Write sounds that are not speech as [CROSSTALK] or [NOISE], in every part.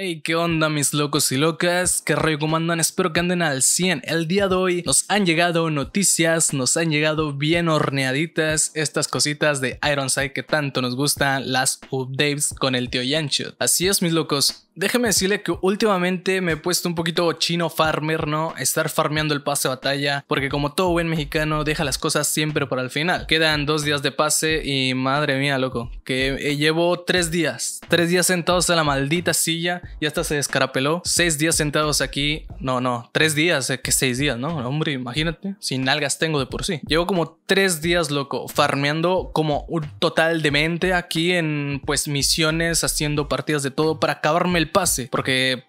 Hey, ¿qué onda mis locos y locas? ¿Qué rollo Espero que anden al 100. El día de hoy nos han llegado noticias, nos han llegado bien horneaditas estas cositas de Ironside que tanto nos gustan, las updates con el tío Yancho. Así es mis locos, Déjeme decirle que últimamente me he puesto un poquito chino farmer, ¿no? Estar farmeando el pase de batalla, porque como todo buen mexicano deja las cosas siempre para el final. Quedan dos días de pase y madre mía, loco, que eh, llevo tres días, tres días sentados en la maldita silla y hasta se descarapeló. Seis días sentados aquí, no, no, tres días, eh, que seis días, ¿no? Hombre, imagínate, sin algas tengo de por sí. Llevo como tres días, loco, farmeando como un total demente aquí en pues misiones, haciendo partidas de todo para acabarme el pase, porque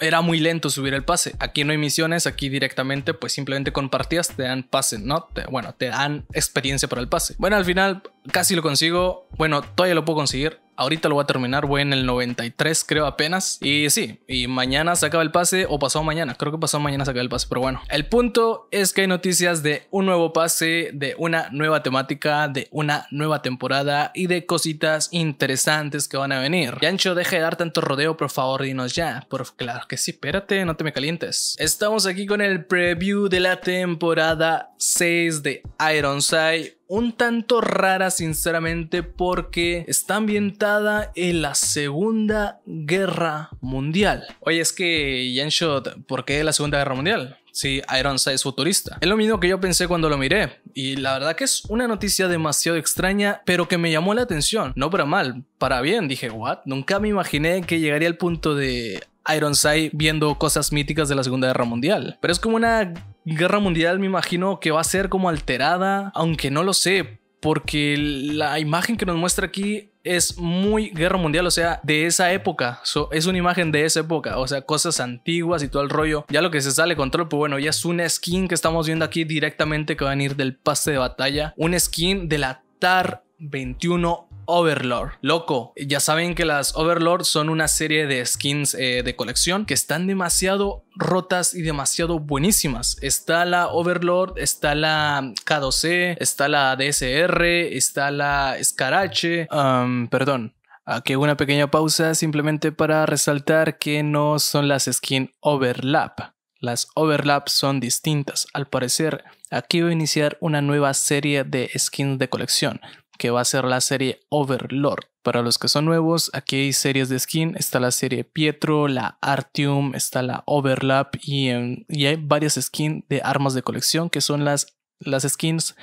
era muy lento subir el pase. Aquí no hay misiones, aquí directamente, pues simplemente compartías te dan pase, ¿no? Te, bueno, te dan experiencia para el pase. Bueno, al final casi lo consigo. Bueno, todavía lo puedo conseguir. Ahorita lo voy a terminar, voy en el 93 creo apenas. Y sí, y mañana se acaba el pase o pasado mañana. Creo que pasado mañana se acaba el pase, pero bueno. El punto es que hay noticias de un nuevo pase, de una nueva temática, de una nueva temporada y de cositas interesantes que van a venir. Yancho, deje de dar tanto rodeo, por favor, dinos ya. Por claro que sí, espérate, no te me calientes. Estamos aquí con el preview de la temporada 6 de Ironside un tanto rara sinceramente porque está ambientada en la Segunda Guerra Mundial. Oye, es que Jenshot, ¿por qué la Segunda Guerra Mundial? Sí, Ironside es futurista. Es lo mismo que yo pensé cuando lo miré. Y la verdad que es una noticia demasiado extraña, pero que me llamó la atención. No para mal, para bien. Dije, ¿what? Nunca me imaginé que llegaría al punto de Ironside viendo cosas míticas de la Segunda Guerra Mundial. Pero es como una guerra mundial me imagino que va a ser como alterada, aunque no lo sé, porque la imagen que nos muestra aquí es muy guerra mundial, o sea, de esa época. es una imagen de esa época, o sea, cosas antiguas y todo el rollo. Ya lo que se sale control, pues bueno, ya es una skin que estamos viendo aquí directamente que va a venir del pase de batalla. Un skin de la TAR 21 Overlord. Loco, ya saben que las Overlord son una serie de skins eh, de colección que están demasiado rotas y demasiado buenísimas. Está la Overlord, está la K2C, está la DSR, está la Scarache. Um, perdón, Aquí una pequeña pausa simplemente para resaltar que no son las skins overlap. Las overlap son distintas. Al parecer, aquí voy a iniciar una nueva serie de skins de colección que va a ser la serie Overlord. Para los que son nuevos, aquí hay series de skin. Está la serie Pietro, la Artium, está la Overlap y, hay varias skins de armas de colección que son las, las skins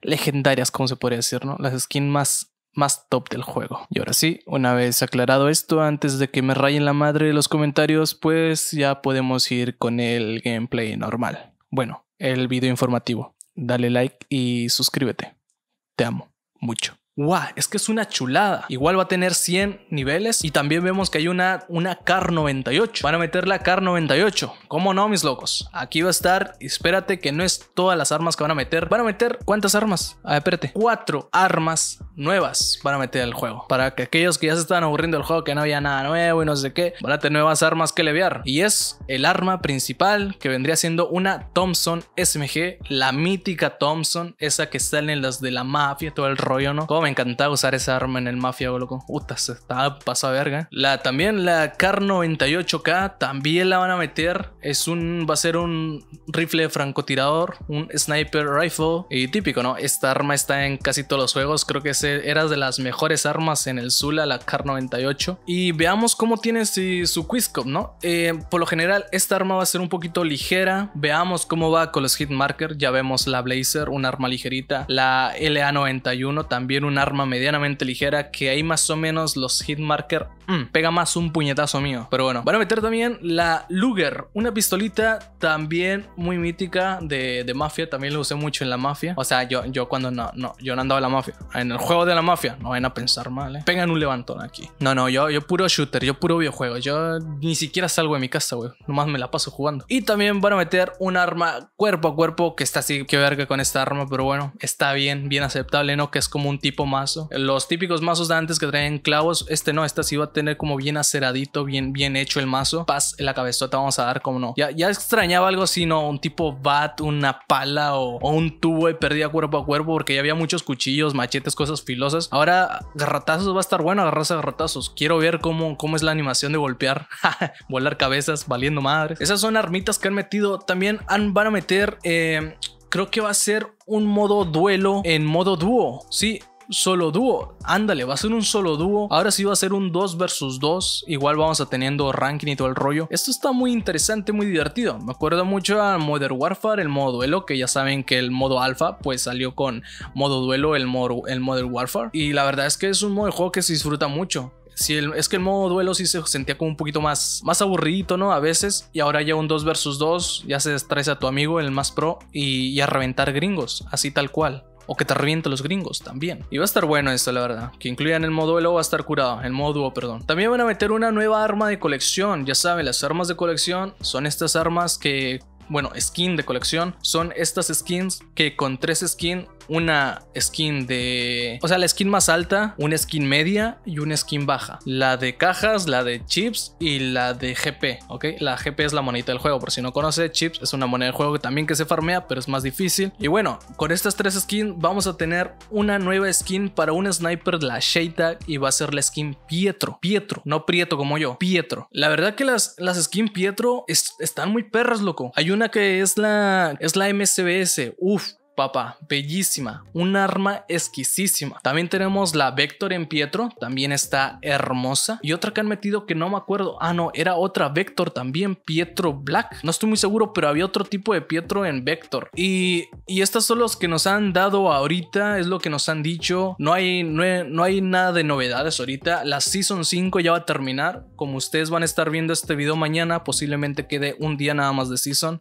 legendarias, como se podría decir, ¿no? Las skins más, más top del juego. Y ahora sí, una vez aclarado esto, antes de que me rayen la madre los comentarios, pues ya podemos ir con el gameplay normal. Bueno, el video informativo. Dale like y suscríbete. Te amo mucho. ¡Wow! Es que es una chulada. Igual va a tener 100 niveles y también vemos que hay una, una CAR 98. Van a meter la CAR 98. ¿Cómo no, mis locos? Aquí va a estar, espérate que no es todas las armas que van a meter. Van a meter, ¿cuántas armas? A ver, espérate. Cuatro armas nuevas van a meter al juego. Para que aquellos que ya se estaban aburriendo del juego, que no había nada nuevo y no sé qué, van a tener nuevas armas que leviar. Y es el arma principal que vendría siendo una Thompson SMG, la mítica Thompson, esa que sale en las de la mafia, todo el rollo, ¿no? me encantaba usar esa arma en el Mafia, loco. Uta, se está pasada verga. La, también la Car 98K, también la van a meter. Es un, va a ser un rifle francotirador, un sniper rifle. Y típico, ¿no? Esta arma está en casi todos los juegos. Creo que ese era de las mejores armas en el Zula, la Car 98. Y veamos cómo tiene su Quizcop, ¿no? Eh, por lo general, esta arma va a ser un poquito ligera. Veamos cómo va con los hitmarker. Ya vemos la Blazer, una arma ligerita. La LA91, también una arma medianamente ligera que hay más o menos los hit hitmarker Mm. pega más un puñetazo mío. Pero bueno, van a meter también la Luger, una pistolita también muy mítica de, Mafia. También la usé mucho en la Mafia. O sea, yo, yo cuando no, no, yo no andaba en la Mafia. En el juego de la Mafia, no van a pensar mal, ¿eh? Pegan un levantón aquí. No, no, yo, yo puro shooter, yo puro videojuego. Yo ni siquiera salgo de mi casa, güey. Nomás me la paso jugando. Y también van a meter un arma cuerpo a cuerpo que está así que verga con esta arma, pero bueno, está bien, bien aceptable, ¿no? Que es como un tipo mazo. Los típicos mazos de antes que traen clavos, este no, Este sí va a tener como bien aceradito, bien, bien hecho el mazo. Paz, la cabezota vamos a dar, como no. Ya, ya extrañaba algo así, ¿no? Un tipo bat, una pala o, un tubo Y perdía cuerpo a cuerpo porque ya había muchos cuchillos, machetes, cosas filosas. Ahora, garrotazos va a estar bueno, agarrarse a Quiero ver cómo, cómo es la animación de golpear, [LAUGHS] volar cabezas, valiendo madres. Esas son armitas que han metido. También van a meter... Eh, creo que va a ser un modo duelo en modo dúo. Sí, solo dúo. Ándale, va a ser un solo dúo. Ahora sí va a ser un 2 versus 2. Igual vamos a teniendo ranking y todo el rollo. Esto está muy interesante, muy divertido. Me acuerdo mucho a Modern Warfare, el modo duelo, que ya saben que el modo alfa pues salió con modo duelo, el, modo, el Modern Warfare. Y la verdad es que es un modo de juego que se disfruta mucho. Si es que el modo duelo sí se sentía como un poquito más, más aburridito, ¿no? A veces. Y ahora ya un 2 versus 2, ya se destreza a tu amigo, el más pro, y, y a reventar gringos, así tal cual o que te revienta los gringos también. Y va a estar bueno esto, la verdad. Que incluyan el modo va a estar curado, el modo perdón. También van a meter una nueva arma de colección. Ya saben, las armas de colección son estas armas que bueno, skin de colección, son estas skins que con tres skins una skin de... O sea, la skin más alta, una skin media y una skin baja. La de cajas, la de chips y la de GP, ¿ok? La GP es la monedita del juego, por si no conoce, chips es una moneda del juego que también que se farmea, pero es más difícil. Y bueno, con estas tres skins vamos a tener una nueva skin para un sniper, la sheita y va a ser la skin Pietro. Pietro, no Prieto como yo, Pietro. La verdad que las, las skins Pietro están muy perras, loco. Hay una que es la, es la MCBS. Uf, papá, bellísima, un arma exquisísima. También tenemos la Vector en Pietro, también está hermosa. Y otra que han metido que no me acuerdo, ah no, era otra Vector también, Pietro Black. No estoy muy seguro, pero había otro tipo de Pietro en Vector. Y, estas son los que nos han dado ahorita, es lo que nos han dicho. No hay, no no hay nada de novedades ahorita. La Season 5 ya va a terminar. Como ustedes van a estar viendo este video mañana, posiblemente quede un día nada más de Season.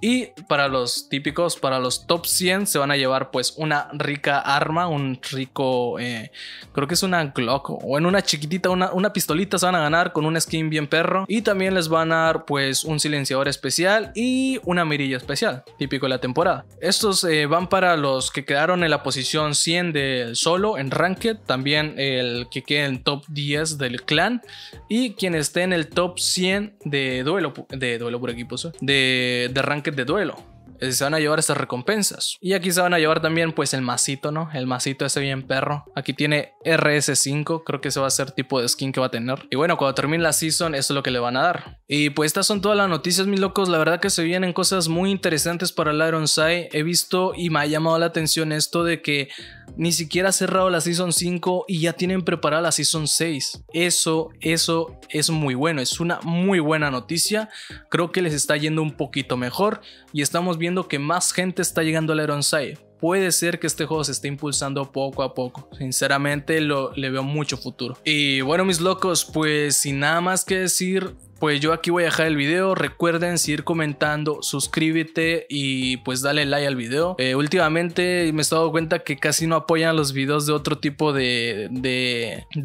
Y para los típicos, para los top 100 se van a llevar pues una rica arma, un rico, eh, creo que es una Glock o en una chiquitita, una, pistolita se van a ganar con un skin bien perro y también les van a dar pues un silenciador especial y una mirilla especial, típico de la temporada. Estos eh, van para los que quedaron en la posición 100 del solo en Ranked, también el que quede en top 10 del clan y quien esté en el top 100 de duelo, de duelo por equipos, ¿eh? de, de Ranked de duelo. Eh, se van a llevar estas recompensas. Y aquí se van a llevar también pues el masito, ¿no? El masito ese bien perro. Aquí tiene RS5, creo que ese va a ser tipo de skin que va a tener. Y bueno, cuando termine la season, eso es lo que le van a dar. Y pues estas son todas las noticias, mis locos. La verdad que se vienen cosas muy interesantes para el Sai He visto y me ha llamado la atención esto de que ni siquiera ha cerrado la Season 5 y ya tienen preparada la Season 6. Eso, eso es muy bueno, es una muy buena noticia. Creo que les está yendo un poquito mejor y estamos viendo que más gente está llegando al Ironside puede ser que este juego se esté impulsando poco a poco. Sinceramente lo, le veo mucho futuro. Y bueno mis locos, pues sin nada más que decir, pues yo aquí voy a dejar el video. Recuerden seguir comentando, suscríbete y pues dale like al video. Eh, últimamente me he dando cuenta que casi no apoyan los videos de otro tipo de,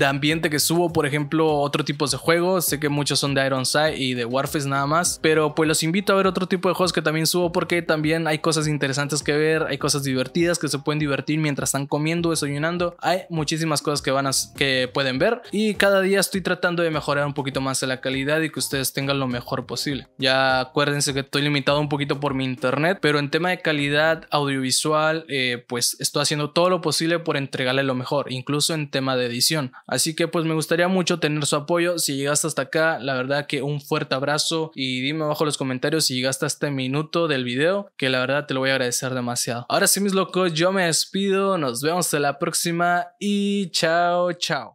ambiente que subo, por ejemplo, otro tipo de juegos. Sé que muchos son de Iron Ironside y de Warface nada más, pero pues los invito a ver otro tipo de juegos que también subo porque también hay cosas interesantes que ver, hay cosas divertidas que se pueden divertir mientras están comiendo, desayunando. Hay muchísimas cosas que, van a, que pueden ver y cada día estoy tratando de mejorar un poquito más la calidad y que ustedes tengan lo mejor posible. Ya acuérdense que estoy limitado un poquito por mi internet, pero en tema de calidad audiovisual, eh, pues estoy haciendo todo lo posible por entregarle lo mejor, incluso en tema de edición. Así que pues me gustaría mucho tener su apoyo. Si llegaste hasta acá, la verdad que un fuerte abrazo y dime abajo en los comentarios si llegaste a este minuto del video, que la verdad te lo voy a agradecer demasiado. Ahora sí me loco, yo me despido, nos vemos en la próxima y chao, chao.